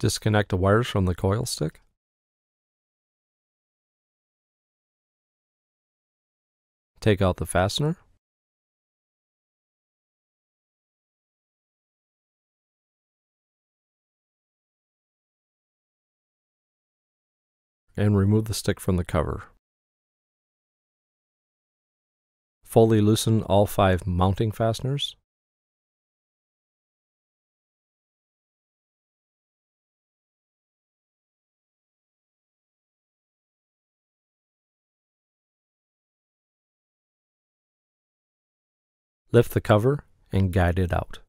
disconnect the wires from the coil stick. Take out the fastener. And remove the stick from the cover. Fully loosen all five mounting fasteners. lift the cover, and guide it out.